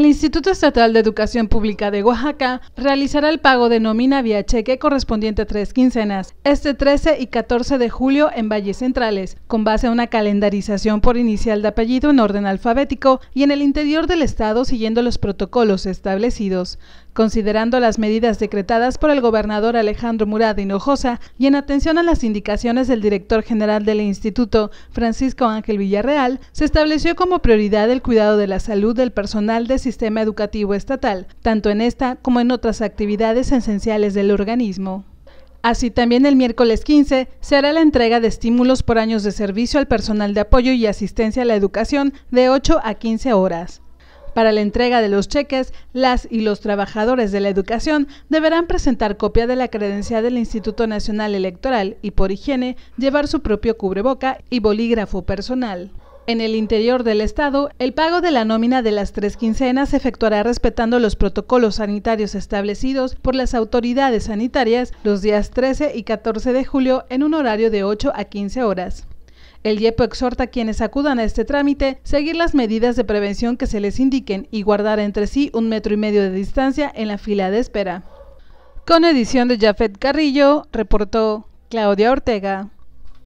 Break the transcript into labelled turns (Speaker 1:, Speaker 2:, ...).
Speaker 1: El Instituto Estatal de Educación Pública de Oaxaca realizará el pago de nómina vía cheque correspondiente a tres quincenas, este 13 y 14 de julio en Valles Centrales, con base a una calendarización por inicial de apellido en orden alfabético y en el interior del Estado siguiendo los protocolos establecidos. Considerando las medidas decretadas por el gobernador Alejandro Murad Hinojosa y en atención a las indicaciones del director general del instituto, Francisco Ángel Villarreal, se estableció como prioridad el cuidado de la salud del personal del sistema educativo estatal, tanto en esta como en otras actividades esenciales del organismo. Así también el miércoles 15 se hará la entrega de estímulos por años de servicio al personal de apoyo y asistencia a la educación de 8 a 15 horas. Para la entrega de los cheques, las y los trabajadores de la educación deberán presentar copia de la credencial del Instituto Nacional Electoral y por higiene llevar su propio cubreboca y bolígrafo personal. En el interior del Estado, el pago de la nómina de las tres quincenas se efectuará respetando los protocolos sanitarios establecidos por las autoridades sanitarias los días 13 y 14 de julio en un horario de 8 a 15 horas. El IEPO exhorta a quienes acudan a este trámite seguir las medidas de prevención que se les indiquen y guardar entre sí un metro y medio de distancia en la fila de espera. Con edición de Jafet Carrillo, reportó Claudia Ortega.